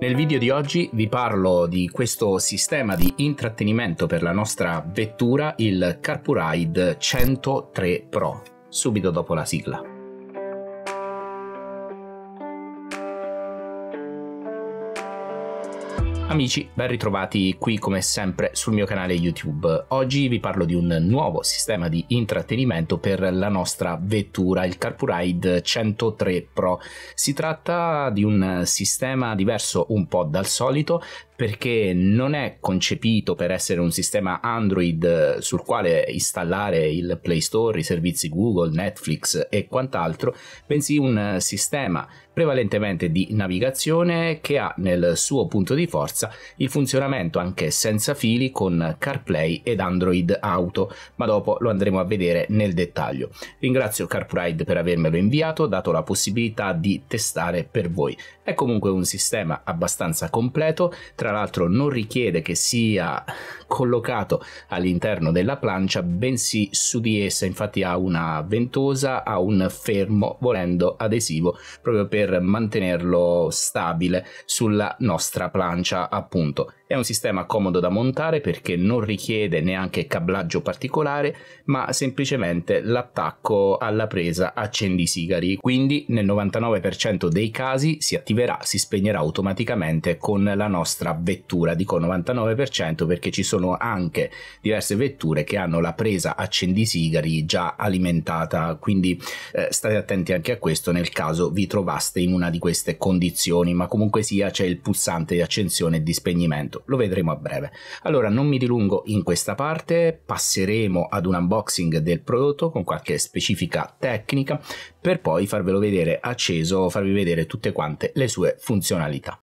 Nel video di oggi vi parlo di questo sistema di intrattenimento per la nostra vettura, il Carpuride 103 Pro, subito dopo la sigla. Amici, ben ritrovati qui come sempre sul mio canale YouTube. Oggi vi parlo di un nuovo sistema di intrattenimento per la nostra vettura, il Carpuride 103 Pro. Si tratta di un sistema diverso un po' dal solito perché non è concepito per essere un sistema Android eh, sul quale installare il Play Store, i servizi Google, Netflix e quant'altro, bensì un eh, sistema prevalentemente di navigazione che ha nel suo punto di forza il funzionamento anche senza fili con CarPlay ed Android Auto, ma dopo lo andremo a vedere nel dettaglio. Ringrazio CarPride per avermelo inviato, dato la possibilità di testare per voi. È comunque un sistema abbastanza completo, tra l'altro non richiede che sia collocato all'interno della plancia, bensì su di essa, infatti ha una ventosa, ha un fermo, volendo adesivo, proprio per mantenerlo stabile sulla nostra plancia appunto. È un sistema comodo da montare perché non richiede neanche cablaggio particolare, ma semplicemente l'attacco alla presa accendisigari. Quindi nel 99% dei casi si attiverà, si spegnerà automaticamente con la nostra vettura. Dico 99% perché ci sono anche diverse vetture che hanno la presa accendisigari già alimentata, quindi eh, state attenti anche a questo nel caso vi trovaste in una di queste condizioni, ma comunque sia c'è il pulsante di accensione e di spegnimento prodotto, lo vedremo a breve. Allora non mi dilungo in questa parte, passeremo ad un unboxing del prodotto con qualche specifica tecnica per poi farvelo vedere acceso, farvi vedere tutte quante le sue funzionalità.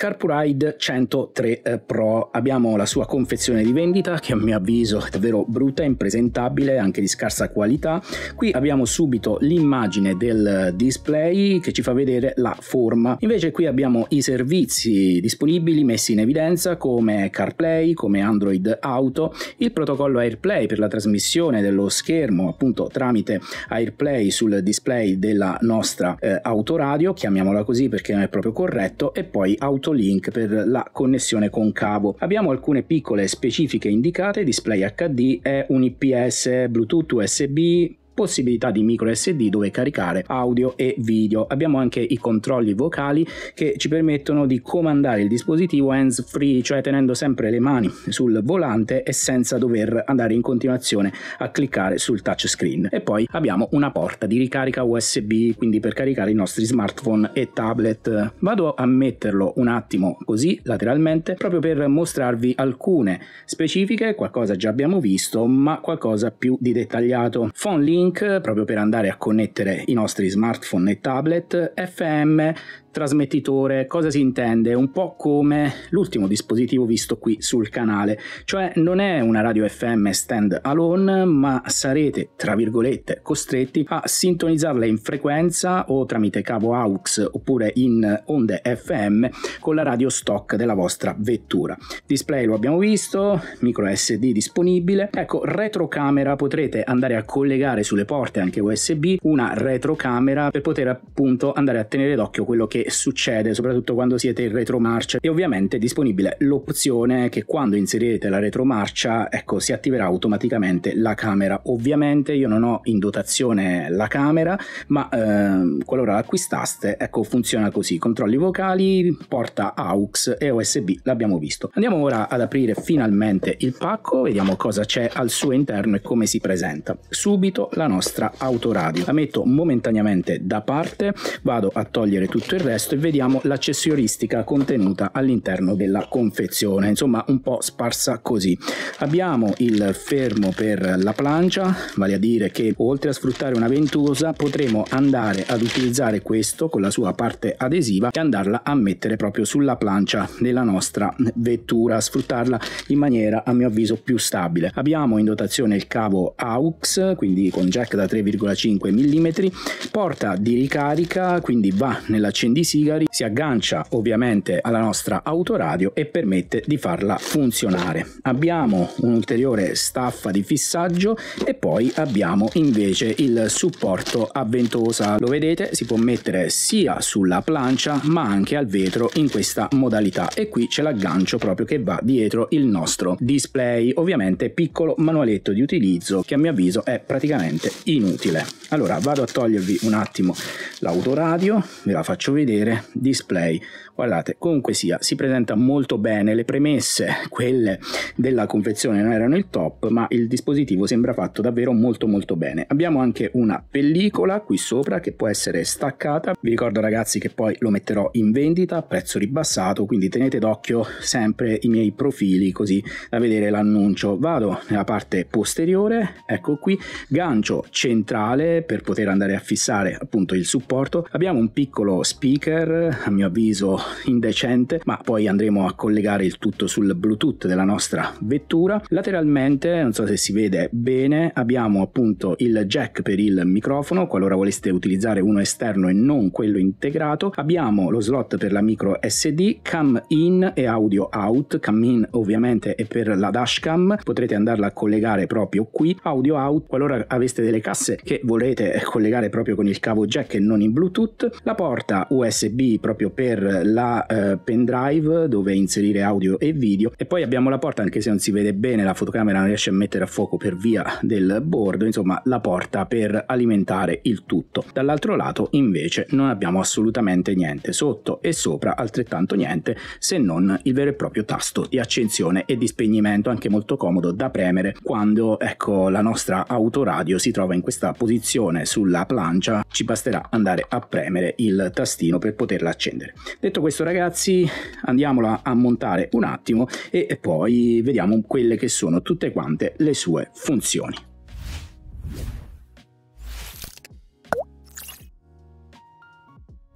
Carpuride 103 eh, Pro, abbiamo la sua confezione di vendita che a mio avviso è davvero brutta, impresentabile, anche di scarsa qualità. Qui abbiamo subito l'immagine del display che ci fa vedere la forma. Invece qui abbiamo i servizi disponibili messi in evidenza come CarPlay, come Android Auto, il protocollo AirPlay per la trasmissione dello schermo appunto tramite AirPlay sul display della nostra eh, autoradio, chiamiamola così perché non è proprio corretto, e poi Auto questo link per la connessione con cavo. Abbiamo alcune piccole specifiche indicate, display HD è un IPS Bluetooth USB possibilità di micro SD dove caricare audio e video. Abbiamo anche i controlli vocali che ci permettono di comandare il dispositivo hands free, cioè tenendo sempre le mani sul volante e senza dover andare in continuazione a cliccare sul touchscreen. E poi abbiamo una porta di ricarica USB, quindi per caricare i nostri smartphone e tablet. Vado a metterlo un attimo così lateralmente proprio per mostrarvi alcune specifiche, qualcosa già abbiamo visto, ma qualcosa più di dettagliato. Phone link link proprio per andare a connettere i nostri smartphone e tablet FM trasmettitore cosa si intende? Un po' come l'ultimo dispositivo visto qui sul canale, cioè non è una radio FM stand alone, ma sarete, tra virgolette, costretti a sintonizzarla in frequenza o tramite cavo AUX oppure in onde FM con la radio stock della vostra vettura. Display lo abbiamo visto, micro SD disponibile. Ecco, retrocamera potrete andare a collegare sulle porte anche USB una retrocamera per poter appunto andare a tenere d'occhio quello che che succede, soprattutto quando siete in retromarcia. E ovviamente è disponibile l'opzione che quando inserirete la retromarcia, ecco, si attiverà automaticamente la camera. Ovviamente io non ho in dotazione la camera, ma ehm, qualora l'acquistaste, ecco, funziona così. Controlli vocali, porta AUX e USB, l'abbiamo visto. Andiamo ora ad aprire finalmente il pacco, vediamo cosa c'è al suo interno e come si presenta. Subito la nostra autoradio. La metto momentaneamente da parte, vado a togliere tutto il resto resto e vediamo l'accessoristica contenuta all'interno della confezione, insomma un po' sparsa così. Abbiamo il fermo per la plancia, vale a dire che oltre a sfruttare una ventosa potremo andare ad utilizzare questo con la sua parte adesiva e andarla a mettere proprio sulla plancia della nostra vettura, sfruttarla in maniera a mio avviso più stabile. Abbiamo in dotazione il cavo AUX, quindi con jack da 3,5 mm, porta di ricarica, quindi va nell'accendimento di sigari si aggancia ovviamente alla nostra autoradio e permette di farla funzionare. Abbiamo un'ulteriore staffa di fissaggio e poi abbiamo invece il supporto a ventosa. Lo vedete, si può mettere sia sulla plancia ma anche al vetro in questa modalità e qui c'è l'aggancio proprio che va dietro il nostro display. Ovviamente piccolo manualetto di utilizzo che a mio avviso è praticamente inutile. Allora vado a togliervi un attimo l'autoradio, ve la faccio vedere vedere display. Guardate, comunque sia, si presenta molto bene, le premesse, quelle della confezione non erano il top, ma il dispositivo sembra fatto davvero molto molto bene. Abbiamo anche una pellicola qui sopra che può essere staccata, vi ricordo ragazzi che poi lo metterò in vendita a prezzo ribassato, quindi tenete d'occhio sempre i miei profili così da vedere l'annuncio. Vado nella parte posteriore, ecco qui, gancio centrale per poter andare a fissare appunto il supporto, abbiamo un piccolo speaker speaker, a mio avviso indecente, ma poi andremo a collegare il tutto sul Bluetooth della nostra vettura. Lateralmente, non so se si vede bene, abbiamo appunto il jack per il microfono, qualora voleste utilizzare uno esterno e non quello integrato. Abbiamo lo slot per la micro SD, cam in e audio out, cam in ovviamente è per la dashcam, potrete andarla a collegare proprio qui, audio out qualora aveste delle casse che volete collegare proprio con il cavo jack e non in Bluetooth, la porta USB USB proprio per la eh, pendrive dove inserire audio e video e poi abbiamo la porta anche se non si vede bene la fotocamera non riesce a mettere a fuoco per via del bordo insomma la porta per alimentare il tutto dall'altro lato invece non abbiamo assolutamente niente sotto e sopra altrettanto niente se non il vero e proprio tasto di accensione e di spegnimento anche molto comodo da premere quando ecco la nostra autoradio si trova in questa posizione sulla plancia ci basterà andare a premere il tastino per poterla accendere. Detto questo ragazzi andiamola a montare un attimo e poi vediamo quelle che sono tutte quante le sue funzioni.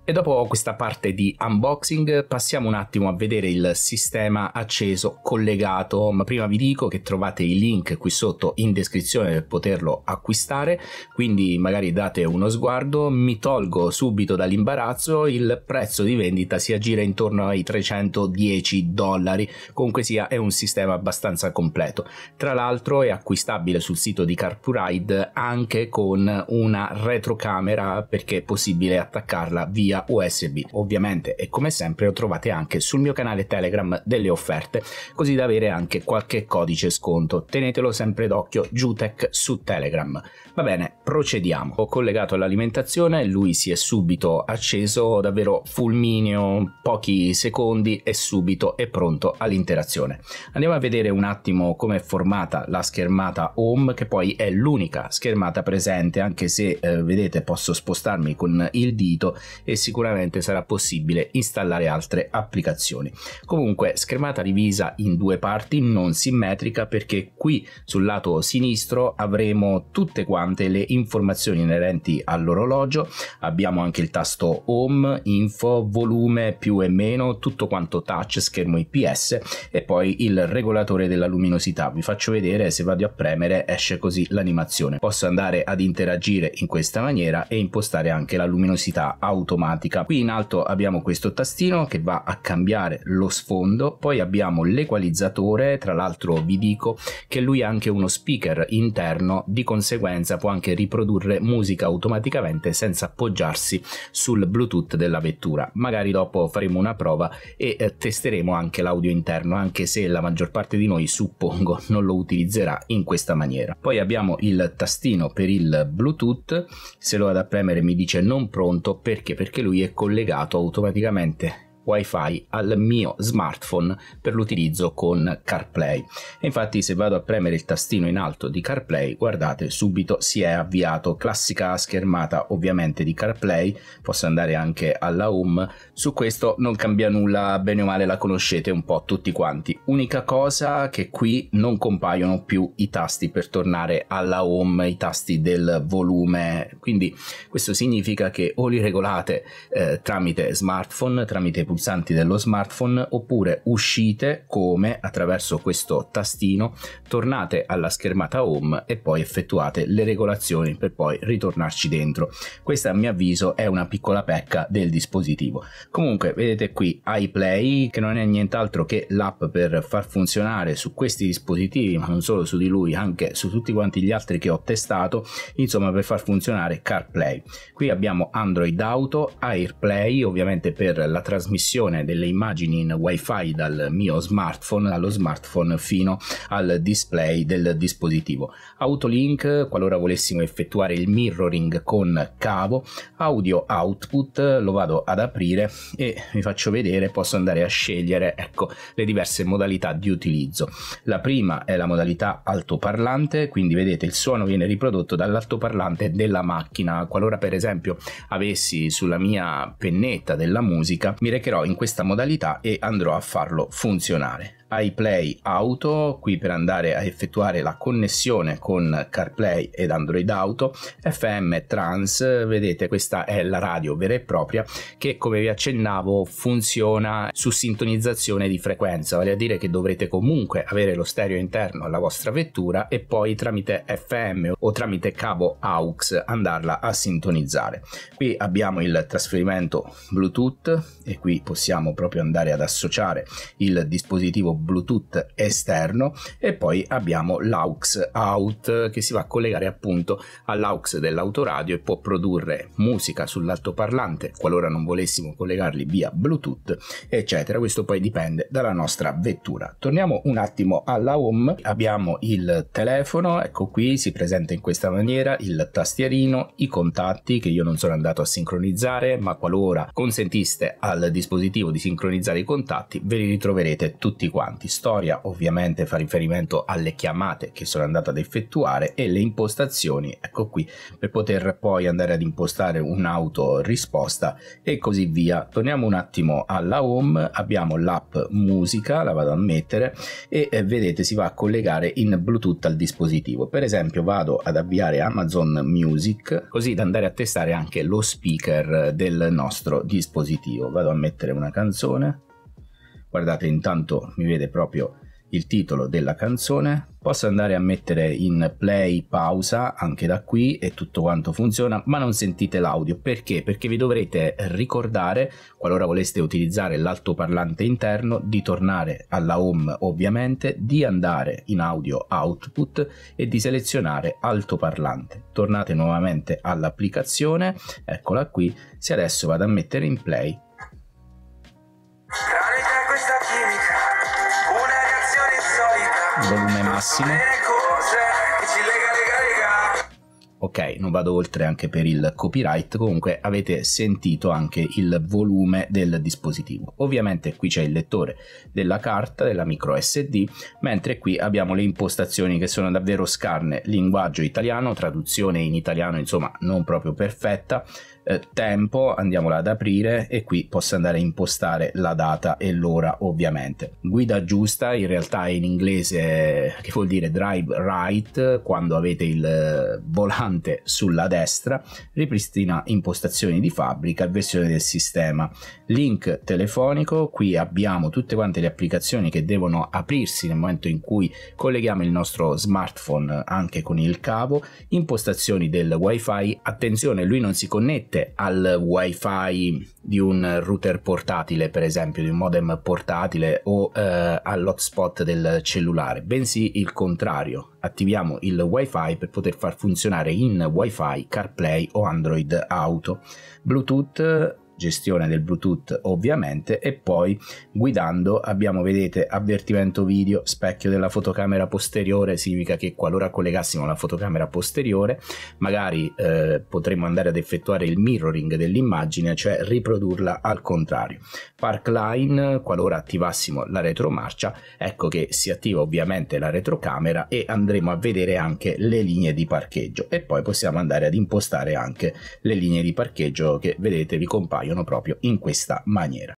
E dopo questa parte di unboxing passiamo un attimo a vedere il sistema acceso collegato, ma prima vi dico che trovate i link qui sotto in descrizione per poterlo acquistare, quindi magari date uno sguardo, mi tolgo subito dall'imbarazzo, il prezzo di vendita si aggira intorno ai 310 dollari, comunque sia è un sistema abbastanza completo. Tra l'altro è acquistabile sul sito di Carpuride anche con una retrocamera perché è possibile attaccarla via via USB. Ovviamente e come sempre lo trovate anche sul mio canale Telegram delle offerte, così da avere anche qualche codice sconto. Tenetelo sempre d'occhio Jutec su Telegram. Va bene, procediamo. Ho collegato l'alimentazione, lui si è subito acceso, davvero fulmineo, pochi secondi e subito è pronto all'interazione. Andiamo a vedere un attimo come è formata la schermata home che poi è l'unica schermata presente anche se eh, vedete posso spostarmi con il dito e sicuramente sarà possibile installare altre applicazioni. Comunque schermata divisa in due parti non simmetrica perché qui sul lato sinistro avremo tutte quante le informazioni inerenti all'orologio, abbiamo anche il tasto home, info, volume più e meno, tutto quanto touch, schermo IPS e poi il regolatore della luminosità. Vi faccio vedere se vado a premere esce così l'animazione. Posso andare ad interagire in questa maniera e impostare anche la luminosità automatica automatica. Qui in alto abbiamo questo tastino che va a cambiare lo sfondo, poi abbiamo l'equalizzatore, tra l'altro vi dico che lui ha anche uno speaker interno, di conseguenza può anche riprodurre musica automaticamente senza appoggiarsi sul Bluetooth della vettura. Magari dopo faremo una prova e eh, testeremo anche l'audio interno, anche se la maggior parte di noi suppongo non lo utilizzerà in questa maniera. Poi abbiamo il tastino per il Bluetooth, se lo vado a premere mi dice non pronto perché? Perché lui è collegato automaticamente wifi al mio smartphone per l'utilizzo con CarPlay. E infatti se vado a premere il tastino in alto di CarPlay, guardate subito si è avviato, classica schermata ovviamente di CarPlay, posso andare anche alla home, su questo non cambia nulla, bene o male la conoscete un po' tutti quanti. Unica cosa che qui non compaiono più i tasti per tornare alla home, i tasti del volume, quindi questo significa che o li regolate eh, tramite smartphone, tramite pulsanti dello smartphone oppure uscite come attraverso questo tastino tornate alla schermata home e poi effettuate le regolazioni per poi ritornarci dentro. Questa a mio avviso è una piccola pecca del dispositivo. Comunque vedete qui iPlay che non è nient'altro che l'app per far funzionare su questi dispositivi ma non solo su di lui anche su tutti quanti gli altri che ho testato insomma per far funzionare CarPlay. Qui abbiamo Android Auto, AirPlay ovviamente per la trasmissione trasmissione delle immagini in wifi dal mio smartphone allo smartphone fino al display del dispositivo. Autolink qualora volessimo effettuare il mirroring con cavo, audio output lo vado ad aprire e vi faccio vedere, posso andare a scegliere ecco, le diverse modalità di utilizzo. La prima è la modalità altoparlante, quindi vedete il suono viene riprodotto dall'altoparlante della macchina. Qualora per esempio avessi sulla mia pennetta della musica, mi recherò utilizzerò in questa modalità e andrò a farlo funzionare iPlay Auto, qui per andare a effettuare la connessione con CarPlay ed Android Auto, FM Trans, vedete questa è la radio vera e propria che come vi accennavo funziona su sintonizzazione di frequenza, vale a dire che dovrete comunque avere lo stereo interno alla vostra vettura e poi tramite FM o tramite cavo AUX andarla a sintonizzare. Qui abbiamo il trasferimento Bluetooth e qui possiamo proprio andare ad associare il dispositivo Bluetooth esterno e poi abbiamo l'aux out che si va a collegare appunto all'aux dell'autoradio e può produrre musica sull'altoparlante qualora non volessimo collegarli via Bluetooth eccetera. Questo poi dipende dalla nostra vettura. Torniamo un attimo alla home, abbiamo il telefono, ecco qui si presenta in questa maniera, il tastierino, i contatti che io non sono andato a sincronizzare, ma qualora consentiste al dispositivo di sincronizzare i contatti ve li ritroverete tutti qua quanti. Storia ovviamente fa riferimento alle chiamate che sono andate ad effettuare e le impostazioni, ecco qui, per poter poi andare ad impostare un'auto risposta e così via. Torniamo un attimo alla home, abbiamo l'app musica, la vado a mettere e eh, vedete si va a collegare in Bluetooth al dispositivo. Per esempio vado ad avviare Amazon Music così da andare a testare anche lo speaker del nostro dispositivo. Vado a mettere una canzone guardate intanto mi vede proprio il titolo della canzone, posso andare a mettere in play pausa anche da qui e tutto quanto funziona, ma non sentite l'audio perché? Perché vi dovrete ricordare, qualora voleste utilizzare l'altoparlante interno, di tornare alla home ovviamente, di andare in audio output e di selezionare altoparlante. Tornate nuovamente all'applicazione, eccola qui, se adesso vado a mettere in play volume massimo. Ok, non vado oltre anche per il copyright, comunque avete sentito anche il volume del dispositivo. Ovviamente qui c'è il lettore della carta, della micro SD, mentre qui abbiamo le impostazioni che sono davvero scarne, linguaggio italiano, traduzione in italiano insomma non proprio perfetta, eh, tempo, andiamola ad aprire e qui posso andare a impostare la data e l'ora ovviamente. Guida giusta in realtà è in inglese eh, che vuol dire drive right quando avete il eh, volante sulla destra, ripristina impostazioni di fabbrica, versione del sistema, link telefonico, qui abbiamo tutte quante le applicazioni che devono aprirsi nel momento in cui colleghiamo il nostro smartphone anche con il cavo, impostazioni del wifi, attenzione lui non si connette connette al wifi di un router portatile, per esempio, di un modem portatile o eh, all'hotspot del cellulare, bensì il contrario. Attiviamo il wifi per poter far funzionare in wifi CarPlay o Android Auto. Bluetooth gestione del Bluetooth ovviamente e poi guidando abbiamo vedete avvertimento video specchio della fotocamera posteriore significa che qualora collegassimo la fotocamera posteriore magari eh, potremmo andare ad effettuare il mirroring dell'immagine cioè riprodurla al contrario park line qualora attivassimo la retromarcia ecco che si attiva ovviamente la retrocamera e andremo a vedere anche le linee di parcheggio e poi possiamo andare ad impostare anche le linee di parcheggio che vedete vi compaiono appaiono proprio in questa maniera.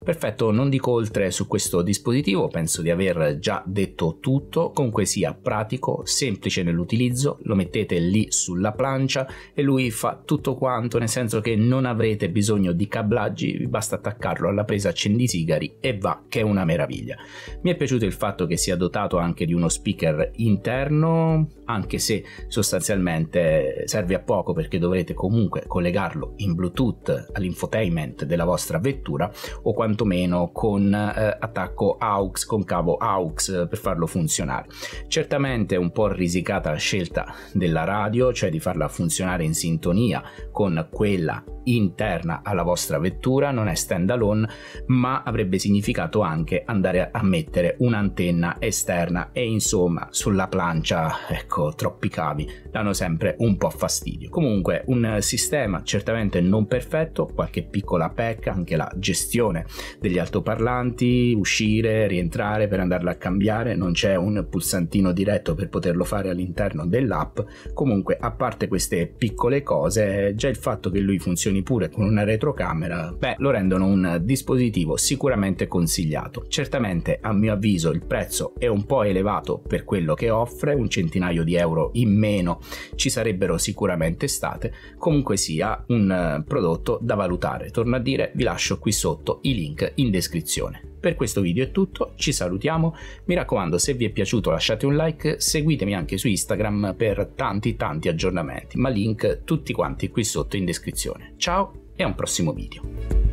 Perfetto, non dico oltre su questo dispositivo, penso di aver già detto tutto, comunque sia pratico, semplice nell'utilizzo, lo mettete lì sulla plancia e lui fa tutto quanto, nel senso che non avrete bisogno di cablaggi, vi basta attaccarlo alla presa accendisigari e va, che è una meraviglia. Mi è piaciuto il fatto che sia dotato anche di uno speaker interno, anche se sostanzialmente serve a poco perché dovrete comunque collegarlo in Bluetooth all'infotainment della vostra vettura o quando quantomeno con eh, attacco AUX, con cavo AUX eh, per farlo funzionare. Certamente un po' risicata la scelta della radio, cioè di farla funzionare in sintonia con quella interna alla vostra vettura, non è stand alone, ma avrebbe significato anche andare a mettere un'antenna esterna e insomma sulla plancia, ecco, troppi cavi danno sempre un po' fastidio. Comunque un sistema certamente non perfetto, qualche piccola pecca, anche la gestione degli altoparlanti, uscire, rientrare per andarla a cambiare, non c'è un pulsantino diretto per poterlo fare all'interno dell'app. Comunque, a parte queste piccole cose, già il fatto che lui funzioni immagini pure con una retrocamera, beh, lo rendono un dispositivo sicuramente consigliato. Certamente, a mio avviso, il prezzo è un po' elevato per quello che offre, un centinaio di euro in meno ci sarebbero sicuramente state, comunque sia un eh, prodotto da valutare. Torno a dire, vi lascio qui sotto i link in descrizione. Per questo video è tutto, ci salutiamo, mi raccomando se vi è piaciuto lasciate un like, seguitemi anche su Instagram per tanti tanti aggiornamenti, ma link tutti quanti qui sotto in descrizione. Ciao e a un prossimo video.